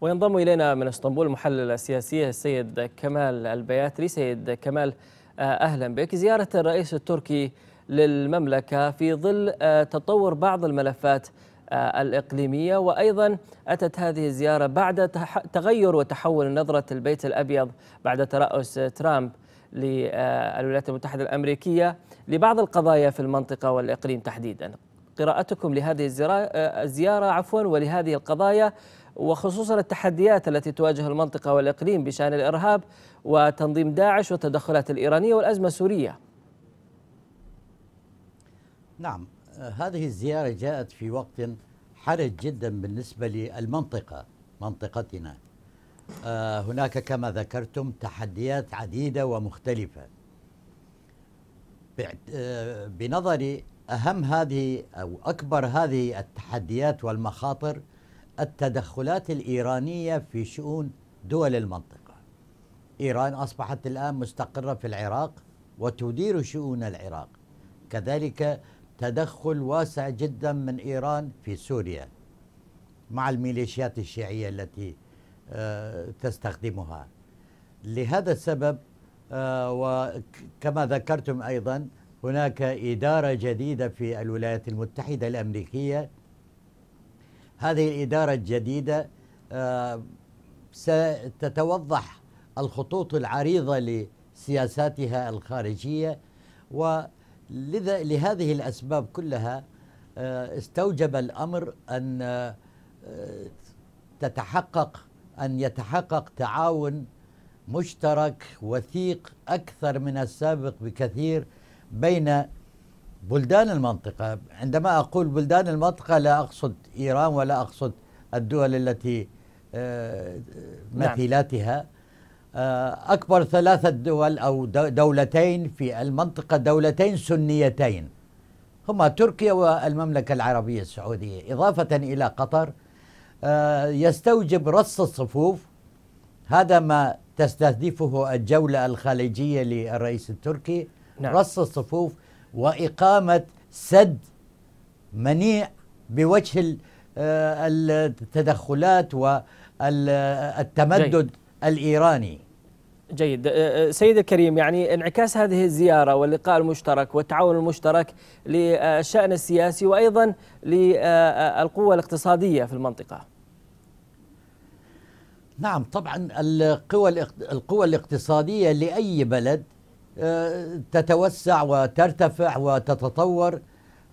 وينضم إلينا من اسطنبول المحلل السياسي السيد كمال البياتري سيد كمال آه، أهلا بك زيارة الرئيس التركي للمملكة في ظل آه، تطور بعض الملفات آه، الإقليمية وأيضا أتت هذه الزيارة بعد تغير وتحول نظرة البيت الأبيض بعد ترأس ترامب للولايات المتحدة الأمريكية لبعض القضايا في المنطقة والإقليم تحديدا قراءتكم لهذه الزيارة عفوا ولهذه القضايا وخصوصا التحديات التي تواجه المنطقة والإقليم بشأن الإرهاب وتنظيم داعش والتدخلات الإيرانية والأزمة السورية نعم هذه الزيارة جاءت في وقت حرج جدا بالنسبة للمنطقة منطقتنا آه، هناك كما ذكرتم تحديات عديدة ومختلفة آه، بنظري أهم هذه أو أكبر هذه التحديات والمخاطر التدخلات الإيرانية في شؤون دول المنطقة إيران أصبحت الآن مستقرة في العراق وتدير شؤون العراق كذلك تدخل واسع جدا من إيران في سوريا مع الميليشيات الشيعية التي آه، تستخدمها لهذا السبب آه، وكما ذكرتم أيضا هناك إدارة جديدة في الولايات المتحدة الأمريكية هذه الإدارة الجديدة آه، ستتوضح الخطوط العريضة لسياساتها الخارجية ولذا لهذه الأسباب كلها آه، استوجب الأمر أن آه، تتحقق أن يتحقق تعاون مشترك وثيق أكثر من السابق بكثير بين بلدان المنطقة عندما أقول بلدان المنطقة لا أقصد إيران ولا أقصد الدول التي آه، نعم. مثيلاتها آه، أكبر ثلاثة دول أو دولتين في المنطقة دولتين سنيتين هما تركيا والمملكة العربية السعودية إضافة إلى قطر آه، يستوجب رص الصفوف هذا ما تستهدفه الجولة الخليجية للرئيس التركي نعم. رص الصفوف وإقامة سد منيع بوجه آه، التدخلات والتمدد جيد. الإيراني جيد آه، آه، سيد الكريم يعني انعكاس هذه الزيارة واللقاء المشترك والتعاون المشترك للشأن السياسي وأيضا للقوة الاقتصادية في المنطقة نعم طبعا القوى القوى الاقتصاديه لاي بلد آه، تتوسع وترتفع وتتطور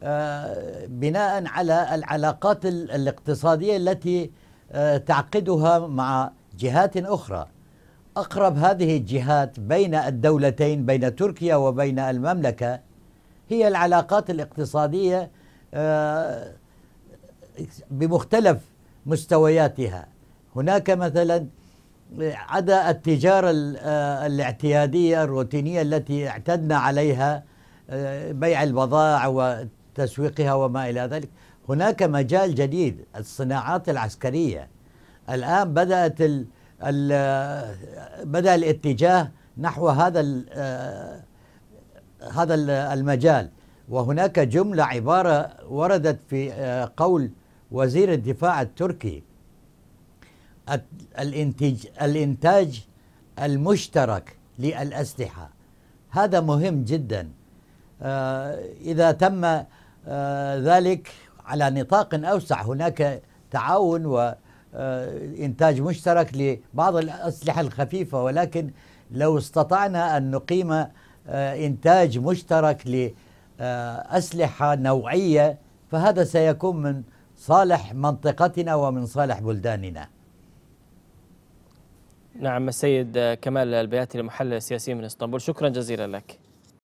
آه، بناء على العلاقات الاقتصادية التي آه، تعقدها مع جهات أخرى أقرب هذه الجهات بين الدولتين بين تركيا وبين المملكة هي العلاقات الاقتصادية بمختلف مستوياتها هناك مثلا عدا التجارة آه، الاعتيادية الروتينية التي اعتدنا عليها آه، بيع البضائع وتسويقها وما إلى ذلك هناك مجال جديد الصناعات العسكرية الآن بدأت الـ الـ آه، بدأ الاتجاه نحو هذا هذا المجال وهناك جملة عبارة وردت في قول وزير الدفاع التركي الانتج الانتاج المشترك للاسلحه هذا مهم جدا آه، اذا تم آه، ذلك على نطاق اوسع هناك تعاون وانتاج آه، مشترك لبعض الاسلحه الخفيفه ولكن لو استطعنا ان نقيم انتاج مشترك لاسلحه نوعيه فهذا سيكون من صالح منطقتنا ومن صالح بلداننا نعم السيد كمال البياتي المحلل السياسي من اسطنبول شكرا جزيلا لك